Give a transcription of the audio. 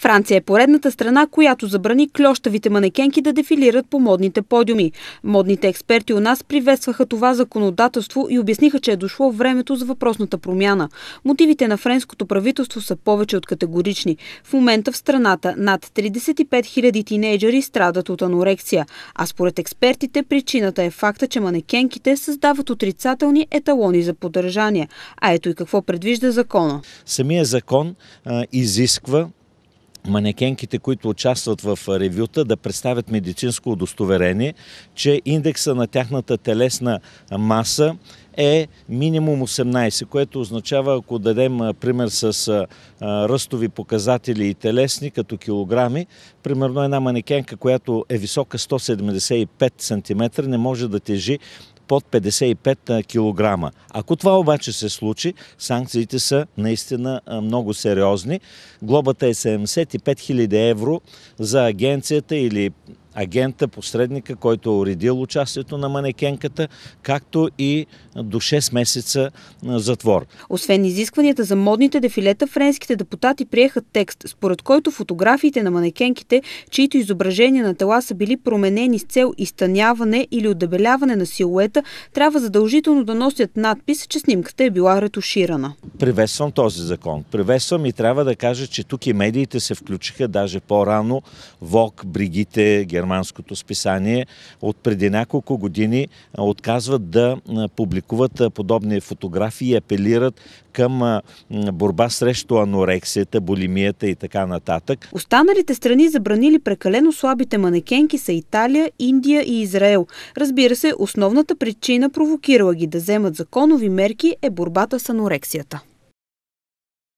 Франция е поредната страна, която забрани клющавите манекенки да дефилират по модните подиуми. Модните експерти у нас приветстваха това законодателство и обясниха, че е дошло времето за въпросната промяна. Мотивите на френското правителство са повече от категорични. В момента в страната над 35 000 тинейджери страдат от анорексия, а според експертите причината е факта, че манекенките създават отрицателни еталони за поддържание. А ето и какво предвижда закона. Самия закон а, изисква манекенките, които участват в ревюта, да представят медицинско удостоверение, че индекса на тяхната телесна маса е минимум 18, което означава, ако дадем пример с а, ръстови показатели и телесни, като килограми, примерно една манекенка, която е висока 175 см, не може да тежи под 55 килограма. Ако това обаче се случи, санкциите са наистина много сериозни. Глобата е 75 000 евро за агенцията или агента, посредника, който е уредил участието на манекенката, както и до 6 месеца затвор. Освен изискванията за модните дефилета, френските депутати приеха текст, според който фотографиите на манекенките, чието изображения на тела са били променени с цел изтъняване или отдебеляване на силуета, трябва задължително да носят надпис, че снимката е била ретуширана. Привесвам този закон. Привесвам и трябва да кажа, че тук и медиите се включиха даже по-рано. ВОК, Бригите, Германия, германското списание, от преди няколко години отказват да публикуват подобни фотографии и апелират към борба срещу анорексията, болимията и така нататък. Останалите страни забранили прекалено слабите манекенки са Италия, Индия и Израел. Разбира се, основната причина провокирала ги да вземат законови мерки е борбата с анорексията.